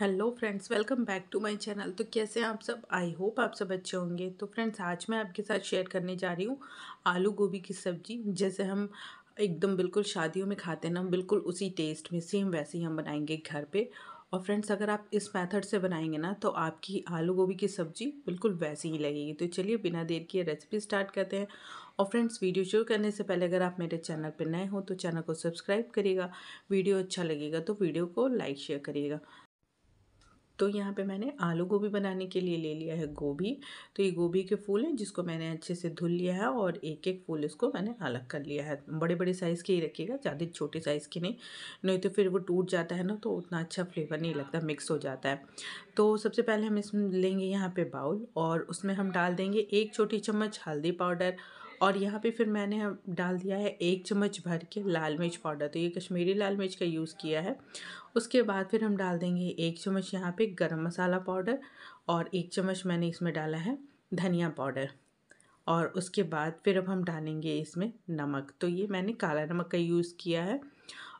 hello friends welcome back to my channel तो कैसे हैं आप सब आई होप आप सब अच्छे होंगे तो फ्रेंड्स आज मैं आपके साथ शेयर करने जा रही हूँ आलू गोभी की सब्ज़ी जैसे हम एकदम बिल्कुल शादियों में खाते हैं ना बिल्कुल उसी टेस्ट में सेम वैसे ही हम बनाएंगे घर पे और फ्रेंड्स अगर आप इस मेथड से बनाएंगे ना तो आपकी आलू गोभी की सब्ज़ी बिल्कुल वैसी ही लगेगी तो चलिए बिना देर किए रेसिपी स्टार्ट करते हैं और फ्रेंड्स वीडियो शुरू करने से पहले अगर आप मेरे चैनल पर नए हो तो चैनल को सब्सक्राइब करिएगा वीडियो अच्छा लगेगा तो वीडियो को लाइक शेयर करिएगा तो यहाँ पे मैंने आलू गोभी बनाने के लिए ले लिया है गोभी तो ये गोभी के फूल हैं जिसको मैंने अच्छे से धुल लिया है और एक एक फूल इसको मैंने अलग कर लिया है बड़े बड़े साइज़ के ही रखिएगा ज़्यादा छोटे साइज़ के नहीं नहीं तो फिर वो टूट जाता है ना तो उतना अच्छा फ्लेवर नहीं लगता मिक्स हो जाता है तो सबसे पहले हम इसमें लेंगे यहाँ पर बाउल और उसमें हम डाल देंगे एक छोटी चम्मच हल्दी पाउडर और यहाँ पे फिर मैंने डाल दिया है एक चम्मच भर के लाल मिर्च पाउडर तो ये कश्मीरी लाल मिर्च का यूज़ किया है उसके बाद फिर हम डाल देंगे एक चम्मच यहाँ पे गरम मसाला पाउडर और एक चम्मच मैंने इसमें डाला है धनिया पाउडर और उसके बाद फिर अब हम डालेंगे इसमें नमक तो ये मैंने काला नमक का यूज़ किया है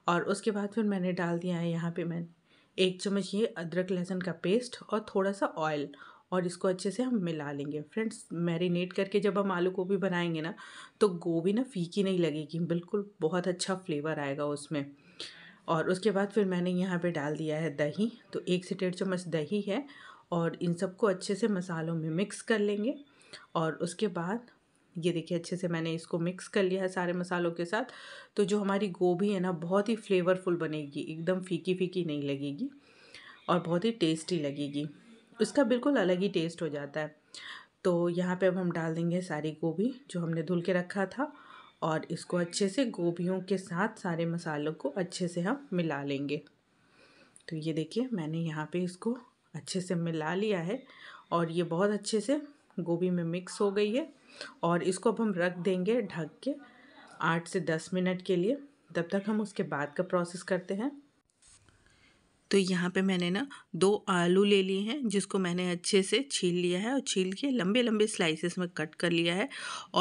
और उसके बाद फिर मैंने डाल दिया है यहाँ पर मैंने एक चम्मच ये अदरक लहसुन का पेस्ट और थोड़ा सा ऑयल और इसको अच्छे से हम मिला लेंगे फ्रेंड्स मैरिनेट करके जब हम आलू गोभी बनाएंगे ना तो गोभी ना फीकी नहीं लगेगी बिल्कुल बहुत अच्छा फ्लेवर आएगा उसमें और उसके बाद फिर मैंने यहाँ पे डाल दिया है दही तो एक से डेढ़ चम्मच दही है और इन सबको अच्छे से मसालों में मिक्स कर लेंगे और उसके बाद ये देखिए अच्छे से मैंने इसको मिक्स कर लिया है सारे मसालों के साथ तो जो हमारी गोभी है ना बहुत ही फ्लेवरफुल बनेगी एकदम फीकी फीकी नहीं लगेगी और बहुत ही टेस्टी लगेगी उसका बिल्कुल अलग ही टेस्ट हो जाता है तो यहाँ पे अब हम डाल देंगे सारी गोभी जो हमने धुल के रखा था और इसको अच्छे से गोभीों के साथ सारे मसालों को अच्छे से हम मिला लेंगे तो ये देखिए मैंने यहाँ पे इसको अच्छे से मिला लिया है और ये बहुत अच्छे से गोभी में मिक्स हो गई है और इसको अब हम रख देंगे ढक के आठ से दस मिनट के लिए तब तक हम उसके बाद का प्रोसेस करते हैं तो यहाँ पे मैंने ना दो आलू ले लिए हैं जिसको मैंने अच्छे से छील लिया है और छील के लंबे लंबे स्लाइसेस में कट कर लिया है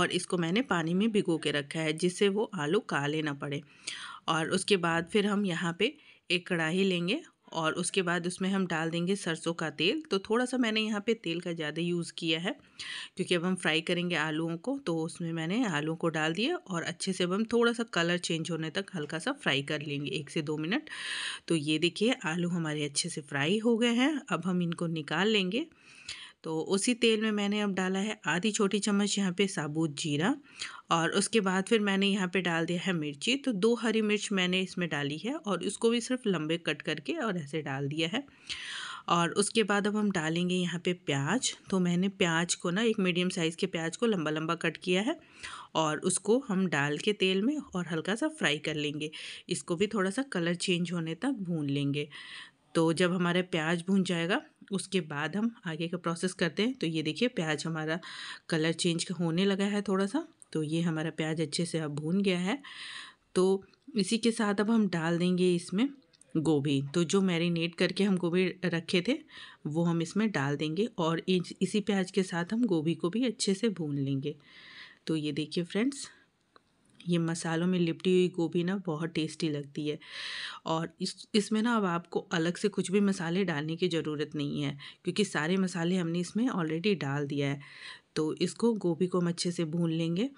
और इसको मैंने पानी में भिगो के रखा है जिससे वो आलू काले ना पड़े और उसके बाद फिर हम यहाँ पे एक कढ़ाई लेंगे और उसके बाद उसमें हम डाल देंगे सरसों का तेल तो थोड़ा सा मैंने यहाँ पे तेल का ज़्यादा यूज़ किया है क्योंकि अब हम फ्राई करेंगे आलूओं को तो उसमें मैंने आलूओं को डाल दिया और अच्छे से अब हम थोड़ा सा कलर चेंज होने तक हल्का सा फ्राई कर लेंगे एक से दो मिनट तो ये देखिए आलू हमारे अच्छे से फ्राई हो गए हैं अब हम इनको निकाल लेंगे तो उसी तेल में मैंने अब डाला है आधी छोटी चम्मच यहाँ पे साबुत जीरा और उसके बाद फिर मैंने यहाँ पे डाल दिया है मिर्ची तो दो हरी मिर्च मैंने इसमें डाली है और इसको भी सिर्फ लंबे कट करके और ऐसे डाल दिया है और उसके बाद अब हम डालेंगे यहाँ पे प्याज तो मैंने प्याज को ना एक मीडियम साइज़ के प्याज को लंबा लंबा कट किया है और उसको हम डाल के तेल में और हल्का सा फ्राई कर लेंगे इसको भी थोड़ा सा कलर चेंज होने तक भून लेंगे तो जब हमारा प्याज भून जाएगा उसके बाद हम आगे का प्रोसेस करते हैं तो ये देखिए प्याज हमारा कलर चेंज होने लगा है थोड़ा सा तो ये हमारा प्याज अच्छे से अब भून गया है तो इसी के साथ अब हम डाल देंगे इसमें गोभी तो जो मैरिनेट करके हम गोभी रखे थे वो हम इसमें डाल देंगे और इसी प्याज के साथ हम गोभी को भी अच्छे से भून लेंगे तो ये देखिए फ्रेंड्स ये मसालों में लिपटी हुई गोभी ना बहुत टेस्टी लगती है और इस इसमें ना अब आपको अलग से कुछ भी मसाले डालने की ज़रूरत नहीं है क्योंकि सारे मसाले हमने इसमें ऑलरेडी डाल दिया है तो इसको गोभी को हम अच्छे से भून लेंगे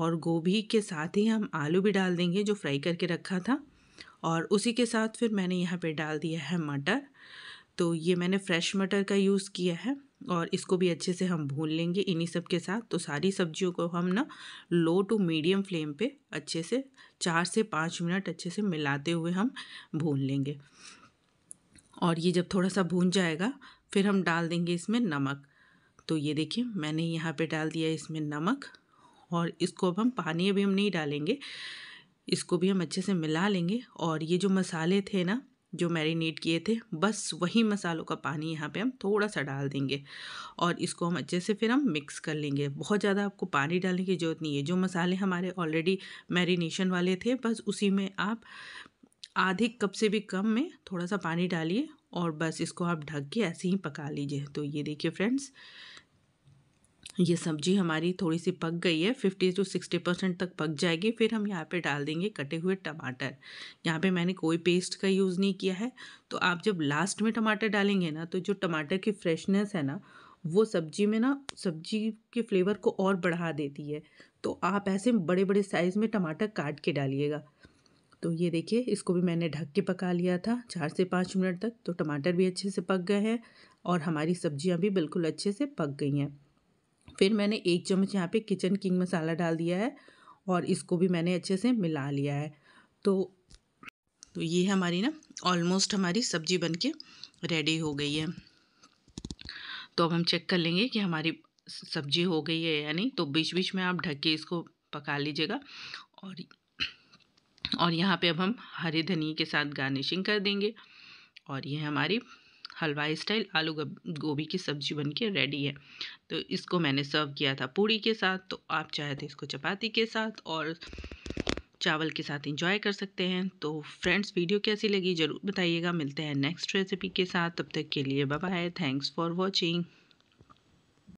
और गोभी के साथ ही हम आलू भी डाल देंगे जो फ्राई करके रखा था और उसी के साथ फिर मैंने यहाँ पे डाल दिया है मटर तो ये मैंने फ्रेश मटर का यूज़ किया है और इसको भी अच्छे से हम भून लेंगे इन्हीं सब के साथ तो सारी सब्जियों को हम ना लो टू मीडियम फ्लेम पे अच्छे से चार से पाँच मिनट अच्छे से मिलाते हुए हम भून लेंगे और ये जब थोड़ा सा भून जाएगा फिर हम डाल देंगे इसमें नमक तो ये देखिए मैंने यहाँ पे डाल दिया इसमें नमक और इसको अब हम पानी अभी हम नहीं डालेंगे इसको भी हम अच्छे से मिला लेंगे और ये जो मसाले थे ना जो मैरिनेट किए थे बस वही मसालों का पानी यहाँ पे हम थोड़ा सा डाल देंगे और इसको हम अच्छे से फिर हम मिक्स कर लेंगे बहुत ज़्यादा आपको पानी डालने की ज़रूरत नहीं है जो मसाले हमारे ऑलरेडी मैरिनेशन वाले थे बस उसी में आप आधे कप से भी कम में थोड़ा सा पानी डालिए और बस इसको आप ढक के ऐसे ही पका लीजिए तो ये देखिए फ्रेंड्स ये सब्जी हमारी थोड़ी सी पक गई है फिफ्टी टू सिक्सटी परसेंट तक पक जाएगी फिर हम यहाँ पे डाल देंगे कटे हुए टमाटर यहाँ पे मैंने कोई पेस्ट का यूज़ नहीं किया है तो आप जब लास्ट में टमाटर डालेंगे ना तो जो टमाटर की फ्रेशनेस है ना वो सब्जी में ना सब्जी के फ्लेवर को और बढ़ा देती है तो आप ऐसे बड़े बड़े साइज़ में टमाटर काट के डालिएगा तो ये देखिए इसको भी मैंने ढक के पका लिया था चार से पाँच मिनट तक तो टमाटर भी अच्छे से पक गए हैं और हमारी सब्जियां भी बिल्कुल अच्छे से पक गई हैं फिर मैंने एक चम्मच यहाँ पे किचन किंग मसाला डाल दिया है और इसको भी मैंने अच्छे से मिला लिया है तो तो ये हमारी ना ऑलमोस्ट हमारी सब्जी बन के रेडी हो गई है तो अब हम चेक कर लेंगे कि हमारी सब्जी हो गई है या नहीं तो बीच बीच में आप ढक के इसको पका लीजिएगा और और यहाँ पे अब हम हरे धनिए के साथ गार्निशिंग कर देंगे और ये हमारी हलवाई स्टाइल आलू गोभी की सब्जी बन के रेडी है तो इसको मैंने सर्व किया था पूड़ी के साथ तो आप चाहे तो इसको चपाती के साथ और चावल के साथ इंजॉय कर सकते हैं तो फ्रेंड्स वीडियो कैसी लगी ज़रूर बताइएगा मिलते हैं नेक्स्ट रेसिपी के साथ तब तक के लिए बाय थैंक्स फॉर वॉचिंग